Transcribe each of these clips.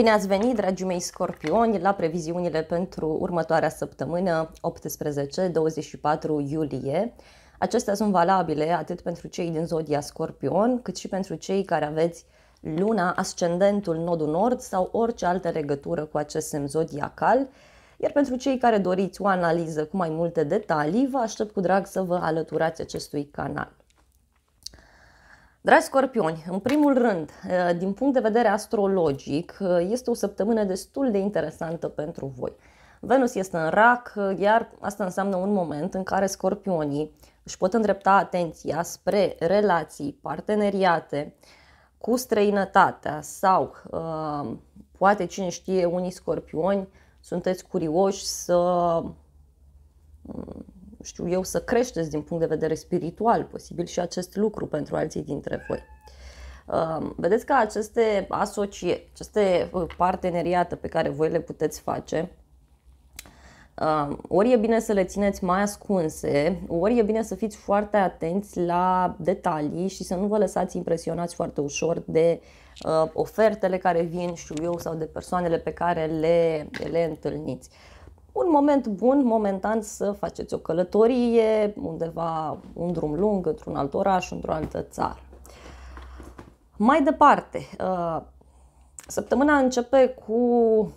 Bine ați venit, dragii mei scorpioni, la previziunile pentru următoarea săptămână, 18-24 iulie. Acestea sunt valabile atât pentru cei din zodia scorpion, cât și pentru cei care aveți luna, ascendentul, nodul nord sau orice altă legătură cu acest semn zodiacal. Iar pentru cei care doriți o analiză cu mai multe detalii, vă aștept cu drag să vă alăturați acestui canal. Dragi scorpioni, în primul rând, eh, din punct de vedere astrologic, eh, este o săptămână destul de interesantă pentru voi. Venus este în rac, eh, iar asta înseamnă un moment în care scorpionii își pot îndrepta atenția spre relații, parteneriate cu străinătatea sau poate cine știe unii scorpioni sunteți curioși să mm, știu eu, să creșteți din punct de vedere spiritual, posibil și acest lucru pentru alții dintre voi. Um, vedeți că aceste asocie, aceste uh, parteneriate pe care voi le puteți face, um, ori e bine să le țineți mai ascunse, ori e bine să fiți foarte atenți la detalii și să nu vă lăsați impresionați foarte ușor de uh, ofertele care vin, știu eu, sau de persoanele pe care le, le întâlniți un moment bun, momentan, să faceți o călătorie undeva, un drum lung, într-un alt oraș, într-o altă țară. Mai departe, uh, săptămâna începe cu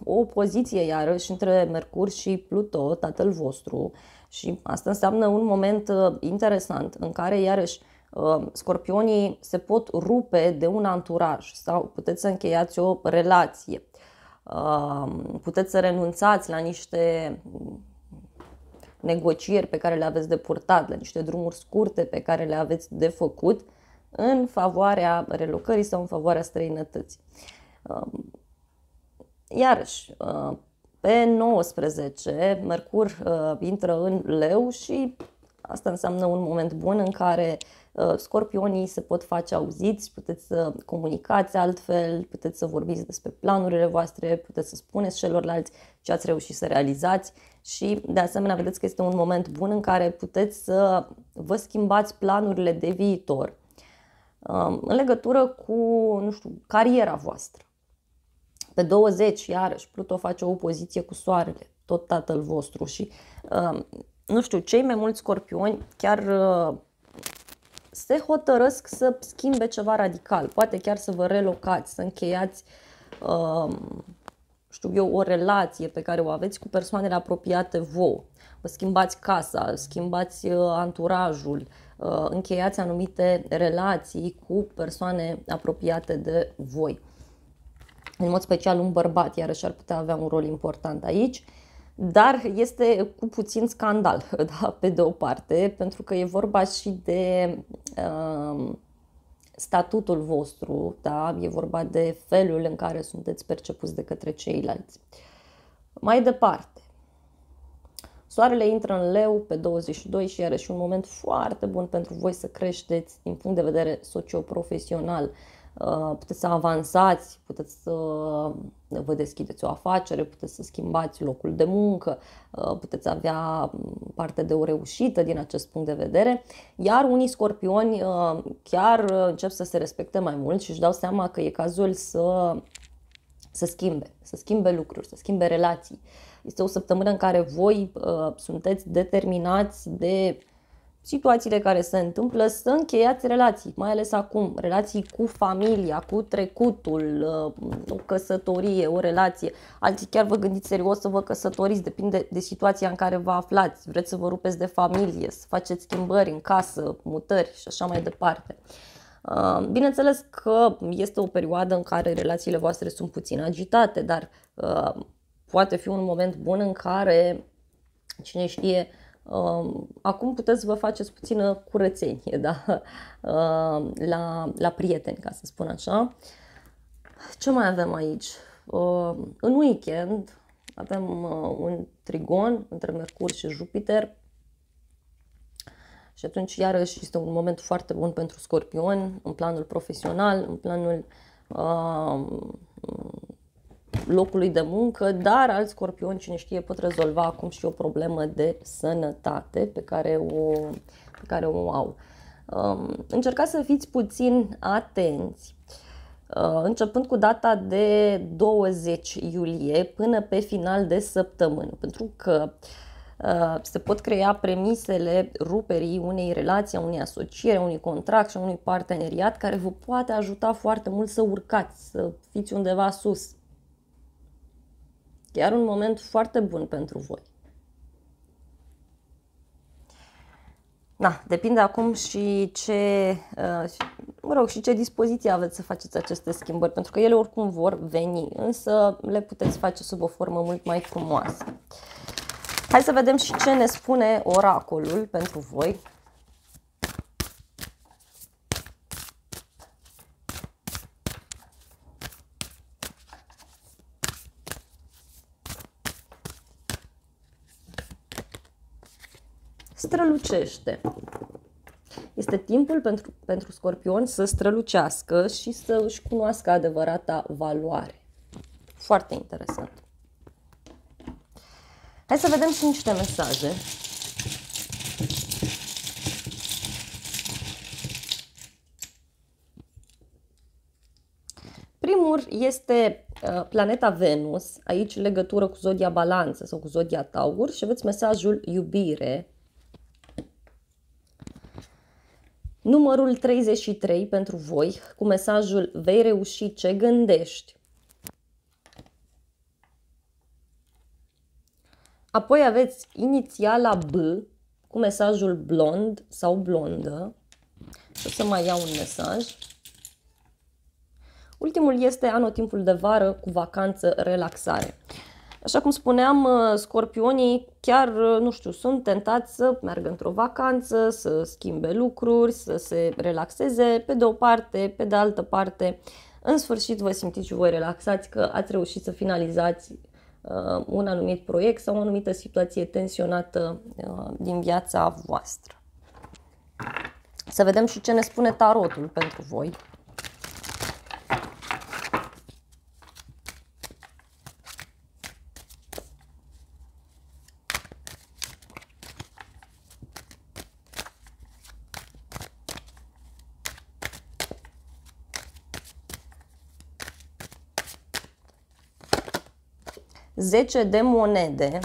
o poziție iarăși între Mercur și Pluto, tatăl vostru, și asta înseamnă un moment uh, interesant în care iarăși uh, scorpionii se pot rupe de un anturaj sau puteți să încheiați o relație Um, puteți să renunțați la niște negocieri pe care le aveți de purtat, la niște drumuri scurte pe care le aveți de făcut în favoarea relocării sau în favoarea străinătății. Um, iarăși, uh, pe 19, Mercur uh, intră în leu și Asta înseamnă un moment bun în care uh, scorpionii se pot face auziți, puteți să comunicați altfel, puteți să vorbiți despre planurile voastre, puteți să spuneți celorlalți ce ați reușit să realizați și de asemenea vedeți că este un moment bun în care puteți să vă schimbați planurile de viitor um, în legătură cu, nu știu, cariera voastră. Pe 20, iarăși, Pluto face o opoziție cu Soarele, tot tatăl vostru și um, nu știu, cei mai mulți scorpioni chiar uh, se hotărăsc să schimbe ceva radical, poate chiar să vă relocați, să încheiați uh, știu eu, o relație pe care o aveți cu persoanele apropiate vouă. Vă schimbați casa, schimbați uh, anturajul, încheiați anumite relații cu persoane apropiate de voi. În mod special un bărbat, iarăși ar putea avea un rol important aici dar este cu puțin scandal, da, pe de o parte, pentru că e vorba și de uh, statutul vostru, da, e vorba de felul în care sunteți percepuți de către ceilalți. Mai departe, Soarele intră în leu pe 22 și iarăși un moment foarte bun pentru voi să creșteți din punct de vedere socioprofesional. profesional Uh, puteți să avansați, puteți să uh, vă deschideți o afacere, puteți să schimbați locul de muncă, uh, puteți avea mm, parte de o reușită din acest punct de vedere. Iar unii scorpioni chiar încep să se respecte mai mult și își dau seama că e cazul să, să schimbe, să schimbe lucruri, să schimbe relații. Este o săptămână în care voi sunteți determinați de situațiile care se întâmplă, să încheiați relații, mai ales acum, relații cu familia, cu trecutul, uh, o căsătorie, o relație. Alții chiar vă gândiți serios să vă căsătoriți, depinde de situația în care vă aflați. Vreți să vă rupeți de familie, să faceți schimbări în casă, mutări și așa mai departe. Uh, bineînțeles că este o perioadă în care relațiile voastre sunt puțin agitate, dar uh, poate fi un moment bun în care, cine știe, Um, acum puteți să vă faceți puțină curățenie da? Um, la, la prieteni, ca să spun așa. Ce mai avem aici? Um, în weekend avem uh, un trigon între Mercur și Jupiter. Și atunci, iarăși, este un moment foarte bun pentru scorpion, în planul profesional, în planul uh, locului de muncă, dar alți scorpioni, cine știe, pot rezolva acum și o problemă de sănătate pe care o, pe care o au. Um, încercați să fiți puțin atenți. Uh, începând cu data de 20 iulie până pe final de săptămână, pentru că uh, se pot crea premisele ruperii unei relații, a unei asociere, a unui contract și a unui parteneriat care vă poate ajuta foarte mult să urcați, să fiți undeva sus, chiar un moment foarte bun pentru voi. Da, depinde acum și ce, uh, mă rog, și ce dispoziție aveți să faceți aceste schimbări, pentru că ele oricum vor veni, însă le puteți face sub o formă mult mai frumoasă. Hai să vedem și ce ne spune oracolul pentru voi. strălucește. Este timpul pentru, pentru scorpion să strălucească și să își cunoască adevărata valoare. Foarte interesant. Hai să vedem și niște mesaje. Primul este uh, planeta Venus, aici legătură cu zodia balanță sau cu zodia taur și aveți mesajul iubire, Numărul 33 pentru voi, cu mesajul Vei reuși ce gândești. Apoi aveți inițiala B, cu mesajul blond sau blondă. O să mai iau un mesaj. Ultimul este anotimpul de vară cu vacanță, relaxare. Așa cum spuneam, uh, scorpionii chiar, uh, nu știu, sunt tentați să meargă într-o vacanță, să schimbe lucruri, să se relaxeze pe de o parte, pe de altă parte. În sfârșit vă simțiți și voi relaxați că ați reușit să finalizați uh, un anumit proiect sau o anumită situație tensionată uh, din viața voastră. Să vedem și ce ne spune tarotul pentru voi. 10 de monede,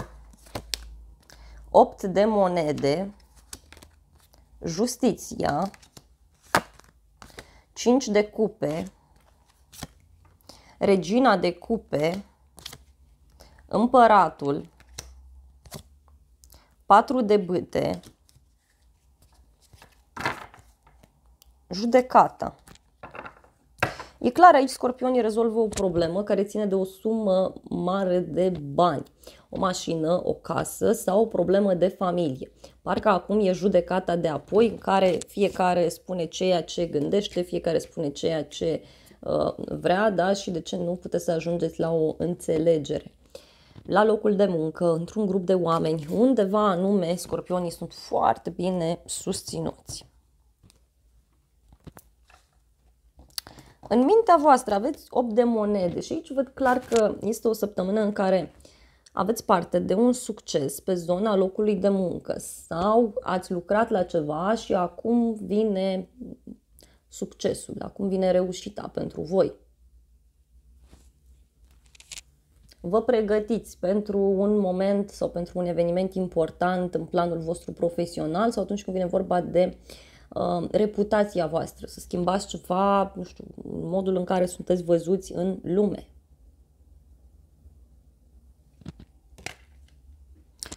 8 de monede, justiția, 5 de cupe, regina de cupe, împăratul, 4 de bâte, judecata. E clar, aici scorpionii rezolvă o problemă care ține de o sumă mare de bani, o mașină, o casă sau o problemă de familie. Parcă acum e judecata de apoi în care fiecare spune ceea ce gândește, fiecare spune ceea ce uh, vrea da? și de ce nu puteți să ajungeți la o înțelegere la locul de muncă, într-un grup de oameni, undeva anume, scorpionii sunt foarte bine susținuți. În mintea voastră aveți 8 de monede și aici văd clar că este o săptămână în care aveți parte de un succes pe zona locului de muncă sau ați lucrat la ceva și acum vine succesul, acum vine reușita pentru voi. Vă pregătiți pentru un moment sau pentru un eveniment important în planul vostru profesional sau atunci când vine vorba de uh, Uh, reputația voastră, să schimbați ceva, nu știu, modul în care sunteți văzuți în lume.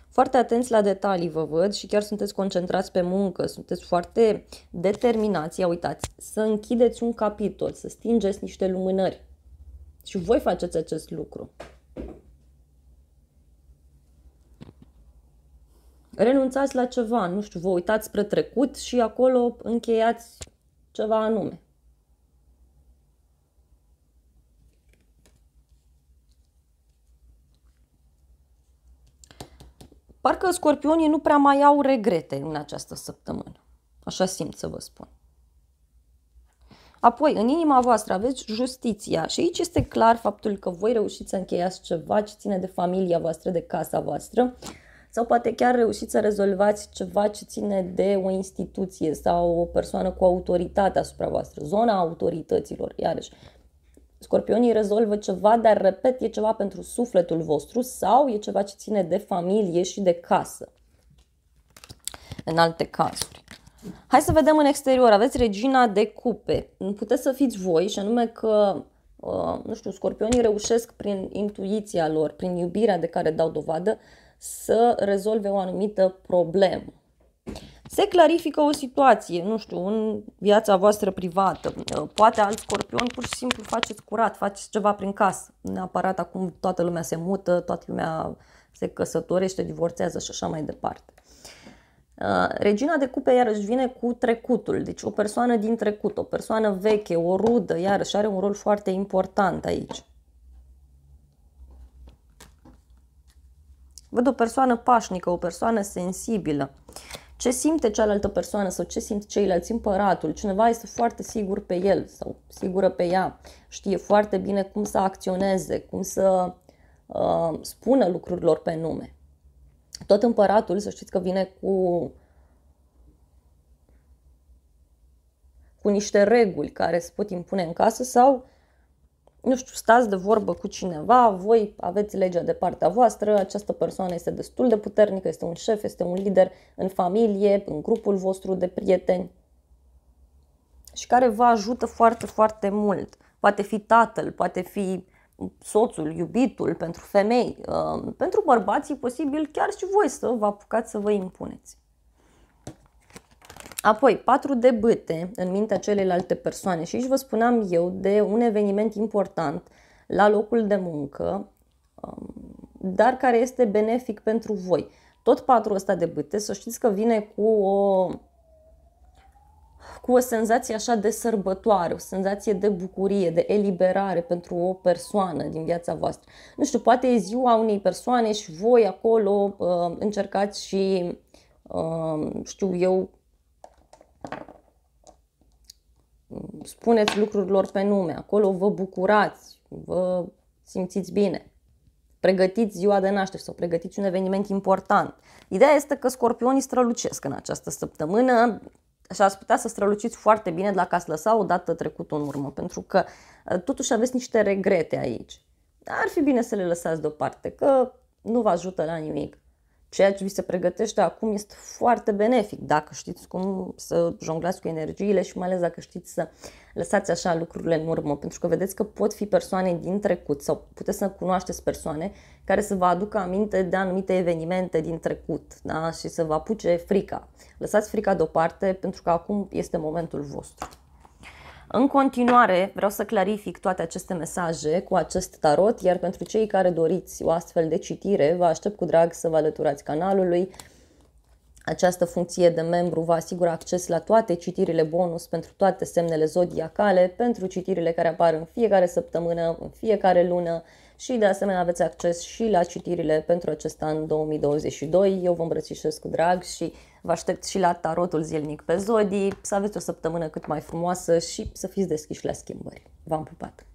Foarte atenți la detalii, vă văd, și chiar sunteți concentrați pe muncă, sunteți foarte determinați, ia uitați, să închideți un capitol, să stingeți niște lumânări. Și voi faceți acest lucru. renunțați la ceva, nu știu, vă uitați spre trecut și acolo încheiați ceva anume. Parcă scorpionii nu prea mai au regrete în această săptămână. Așa simt să vă spun. Apoi, în inima voastră aveți justiția și aici este clar faptul că voi reușiți să încheiați ceva ce ține de familia voastră, de casa voastră sau poate chiar reușiți să rezolvați ceva ce ține de o instituție sau o persoană cu autoritate asupra voastră, zona autorităților, iarăși. Scorpionii rezolvă ceva, dar, repet, e ceva pentru sufletul vostru sau e ceva ce ține de familie și de casă. În alte cazuri. Hai să vedem în exterior. Aveți regina de cupe. Puteți să fiți voi și anume că uh, nu știu, scorpionii reușesc prin intuiția lor, prin iubirea de care dau dovadă, să rezolve o anumită problemă. Se clarifică o situație, nu știu, în viața voastră privată. Poate alt scorpion pur și simplu faceți curat, faceți ceva prin casă. Neapărat acum toată lumea se mută, toată lumea se căsătorește, divorțează și așa mai departe. Uh, regina de cupe iarăși vine cu trecutul, deci o persoană din trecut, o persoană veche, o rudă, iarăși are un rol foarte important aici. Văd o persoană pașnică, o persoană sensibilă. Ce simte cealaltă persoană sau ce simt ceilalți, împăratul, cineva este foarte sigur pe el sau sigură pe ea, știe foarte bine cum să acționeze, cum să uh, spună lucrurilor pe nume. Tot împăratul, să știți că vine cu cu niște reguli care se pot impune în casă sau nu știu, stați de vorbă cu cineva, voi aveți legea de partea voastră, această persoană este destul de puternică, este un șef, este un lider în familie, în grupul vostru de prieteni și care vă ajută foarte, foarte mult. Poate fi tatăl, poate fi soțul, iubitul pentru femei, uh, pentru bărbații posibil chiar și voi să vă apucați să vă impuneți. Apoi, patru de băte în mintea celelalte persoane și aici vă spuneam eu de un eveniment important la locul de muncă, um, dar care este benefic pentru voi. Tot patru ăsta de bâte, să știți că vine cu o, cu o senzație așa de sărbătoare, o senzație de bucurie, de eliberare pentru o persoană din viața voastră. Nu știu, poate e ziua unei persoane și voi acolo uh, încercați și, uh, știu eu, spuneți lucrurilor pe nume, acolo vă bucurați, vă simțiți bine. Pregătiți ziua de naștere sau pregătiți un eveniment important. Ideea este că scorpionii strălucesc în această săptămână și ați putea să străluciți foarte bine dacă ați lăsa o dată trecută în urmă, pentru că ă, totuși aveți niște regrete aici. Ar fi bine să le lăsați deoparte, că nu vă ajută la nimic ceea ce vi se pregătește acum este foarte benefic dacă știți cum să jonglați cu energiile și mai ales dacă știți să lăsați așa lucrurile în urmă, pentru că vedeți că pot fi persoane din trecut sau puteți să cunoașteți persoane care să vă aducă aminte de anumite evenimente din trecut da? și să vă apuce frica. Lăsați frica deoparte pentru că acum este momentul vostru. În continuare, vreau să clarific toate aceste mesaje cu acest tarot, iar pentru cei care doriți o astfel de citire, vă aștept cu drag să vă alăturați canalului. Această funcție de membru vă asigură acces la toate citirile bonus pentru toate semnele zodiacale, pentru citirile care apar în fiecare săptămână, în fiecare lună, și de asemenea aveți acces și la citirile pentru acest an 2022. Eu vă îmbrățișez cu drag și vă aștept și la tarotul zilnic pe zodii, să aveți o săptămână cât mai frumoasă și să fiți deschiși la schimbări. V-am pupat!